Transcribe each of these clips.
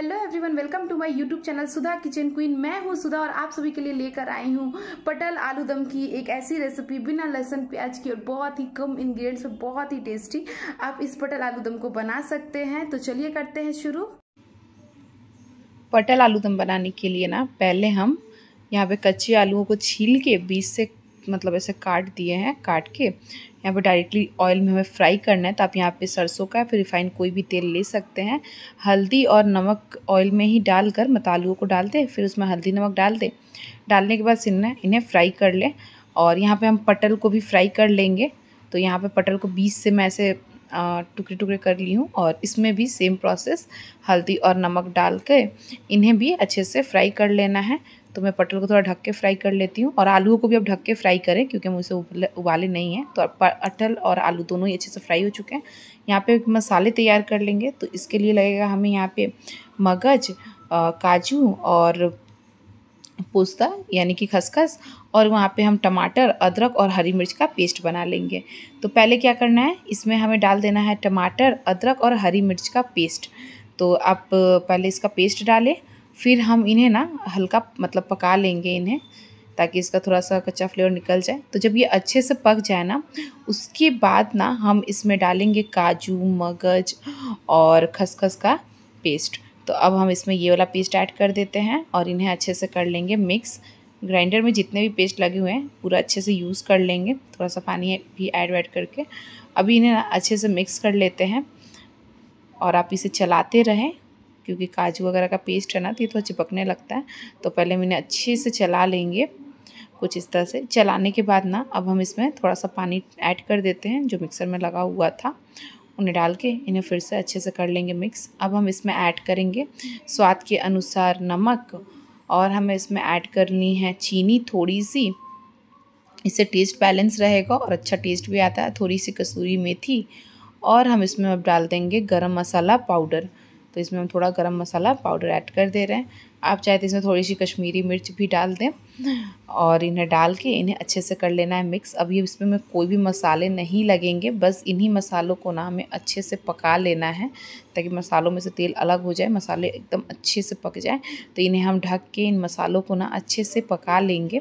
hello everyone welcome to my YouTube channel Sudha kitchen queen मैं हूं सुधा और आप सभी के लिए लेकर आई हूं पटल आलू दम की एक ऐसी रेसिपी बिना लहसुन प्याज की और बहुत ही कम इंग्रेडिएंट्स में बहुत ही टेस्टी आप इस पटल आलू दम को बना सकते हैं तो चलिए करते हैं शुरू पटल आलू दम बनाने के लिए ना पहले हम यहाँ पे कच्चे आलुओं को छील के बीच से मतलब ऐसे काट दिए हैं काट के यहाँ पे डायरेक्टली ऑयल में हमें फ्राई करना है तो आप यहाँ पे सरसों का फिर रिफाइंड कोई भी तेल ले सकते हैं हल्दी और नमक ऑयल में ही डालकर मतालुओं को डाल दें फिर उसमें हल्दी नमक डाल दें डालने के बाद इन्हें इन्हें फ्राई कर लें और यहाँ पे हम पटल को भी फ्राई कर लेंगे तो यहाँ पे पटल को बीस से मैं ऐसे टुकड़े टुकड़े कर ली हूँ और इसमें भी सेम प्रोसेस हल्दी और नमक डाल के इन्हें भी अच्छे से फ्राई कर लेना है तो मैं पटल को थोड़ा ढक के फ्राई कर लेती हूँ और आलू को भी अब ढक के फ्राई करें क्योंकि मुझसे उबाले नहीं हैं तो पटल और आलू दोनों ही अच्छे से फ्राई हो चुके हैं यहाँ पे मसाले तैयार कर लेंगे तो इसके लिए लगेगा हमें यहाँ पे मगज काजू और पोस्ता यानी कि खसखस और वहाँ पे हम टमाटर अदरक और हरी मिर्च का पेस्ट बना लेंगे तो पहले क्या करना है इसमें हमें डाल देना है टमाटर अदरक और हरी मिर्च का पेस्ट तो आप पहले इसका पेस्ट डालें फिर हम इन्हें ना हल्का मतलब पका लेंगे इन्हें ताकि इसका थोड़ा सा कच्चा फ्लेवर निकल जाए तो जब ये अच्छे से पक जाए ना उसके बाद ना हम इसमें डालेंगे काजू मगज और खसखस का पेस्ट तो अब हम इसमें ये वाला पेस्ट ऐड कर देते हैं और इन्हें अच्छे से कर लेंगे मिक्स ग्राइंडर में जितने भी पेस्ट लगे हुए हैं पूरा अच्छे से यूज़ कर लेंगे थोड़ा सा पानी भी ऐड वैड करके अभी इन्हें अच्छे से मिक्स कर लेते हैं और आप इसे चलाते रहें क्योंकि काजू वगैरह का पेस्ट है ना तो ये थोड़ा चिपकने लगता है तो पहले मैंने अच्छे से चला लेंगे कुछ इस तरह से चलाने के बाद ना अब हम इसमें थोड़ा सा पानी ऐड कर देते हैं जो मिक्सर में लगा हुआ था उन्हें डाल के इन्हें फिर से अच्छे से कर लेंगे मिक्स अब हम इसमें ऐड करेंगे स्वाद के अनुसार नमक और हमें इसमें ऐड करनी है चीनी थोड़ी सी इससे टेस्ट बैलेंस रहेगा और अच्छा टेस्ट भी आता है थोड़ी सी कसूरी मेथी और हम इसमें अब डाल देंगे गरम मसाला पाउडर तो इसमें हम थोड़ा गरम मसाला पाउडर ऐड कर दे रहे हैं आप चाहे तो इसमें थोड़ी सी कश्मीरी मिर्च भी डाल दें और इन्हें डाल के इन्हें अच्छे से कर लेना है मिक्स अभी इसमें में कोई भी मसाले नहीं लगेंगे बस इन्हीं मसालों को ना हमें अच्छे से पका लेना है ताकि मसालों में से तेल अलग हो जाए मसाले एकदम अच्छे से पक जाए तो इन्हें हम ढक के इन मसालों को ना अच्छे से पका लेंगे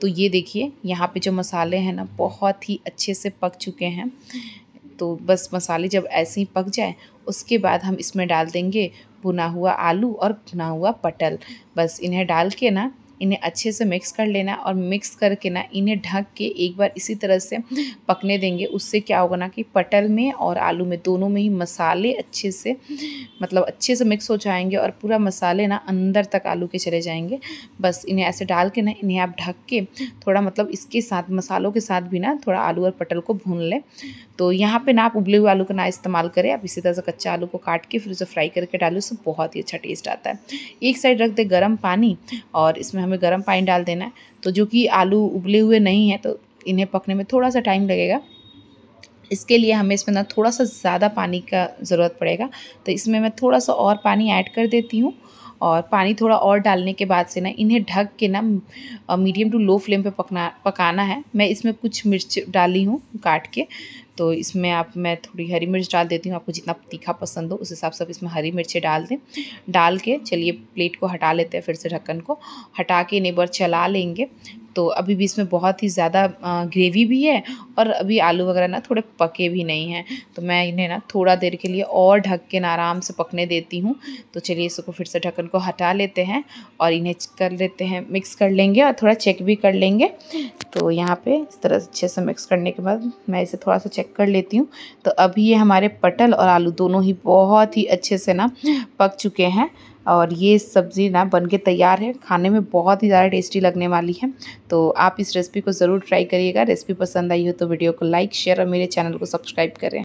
तो ये देखिए यहाँ पर जो मसाले हैं ना बहुत ही अच्छे से पक चुके हैं तो बस मसाले जब ऐसे ही पक जाए उसके बाद हम इसमें डाल देंगे भुना हुआ आलू और भुना हुआ पटल बस इन्हें डाल के ना इन्हें अच्छे से मिक्स कर लेना और मिक्स करके ना इन्हें ढक के एक बार इसी तरह से पकने देंगे उससे क्या होगा ना कि पटल में और आलू में दोनों में ही मसाले अच्छे से मतलब अच्छे से मिक्स हो जाएंगे और पूरा मसाले ना अंदर तक आलू के चले जाएंगे बस इन्हें ऐसे डाल के ना इन्हें आप ढक के थोड़ा मतलब इसके साथ मसालों के साथ भी ना थोड़ा आलू और पटल को भून लें तो यहाँ पर ना आप उबले हुए आलू का ना इस्तेमाल करें आप इसी तरह से कच्चा आलू को काट के फिर उसे फ्राई करके डालें उससे बहुत ही अच्छा टेस्ट आता है एक साइड रख दे गर्म पानी और इसमें हमें गर्म पानी डाल देना है तो जो कि आलू उबले हुए नहीं हैं तो इन्हें पकने में थोड़ा सा टाइम लगेगा इसके लिए हमें इसमें ना थोड़ा सा ज़्यादा पानी का ज़रूरत पड़ेगा तो इसमें मैं थोड़ा सा और पानी ऐड कर देती हूँ और पानी थोड़ा और डालने के बाद से ना इन्हें ढक के ना मीडियम टू लो फ्लेम पे पकना पकाना है मैं इसमें कुछ मिर्च डाली हूँ काट के तो इसमें आप मैं थोड़ी हरी मिर्च डाल देती हूँ आपको जितना तीखा पसंद हो उस हिसाब से आप इसमें हरी मिर्चें डाल दें डाल के चलिए प्लेट को हटा लेते हैं फिर से ढक्कन को हटा के इन्हें चला लेंगे तो अभी भी इसमें बहुत ही ज़्यादा ग्रेवी भी है और अभी आलू वगैरह ना थोड़े पके भी नहीं हैं तो मैं इन्हें ना थोड़ा देर के लिए और ढक के ना आराम से पकने देती हूँ तो चलिए इसको फिर से ढक्कन को हटा लेते हैं और इन्हें कर लेते हैं मिक्स कर लेंगे और थोड़ा चेक भी कर लेंगे तो यहाँ पे इस तरह से अच्छे से मिक्स करने के बाद मैं इसे थोड़ा सा चेक कर लेती हूँ तो अभी ये हमारे पटल और आलू दोनों ही बहुत ही अच्छे से ना पक चुके हैं और ये सब्ज़ी ना बन के तैयार है खाने में बहुत ही ज़्यादा टेस्टी लगने वाली है तो आप इस रेसिपी को ज़रूर ट्राई करिएगा रेसिपी पसंद आई हो तो वीडियो को लाइक शेयर और मेरे चैनल को सब्सक्राइब करें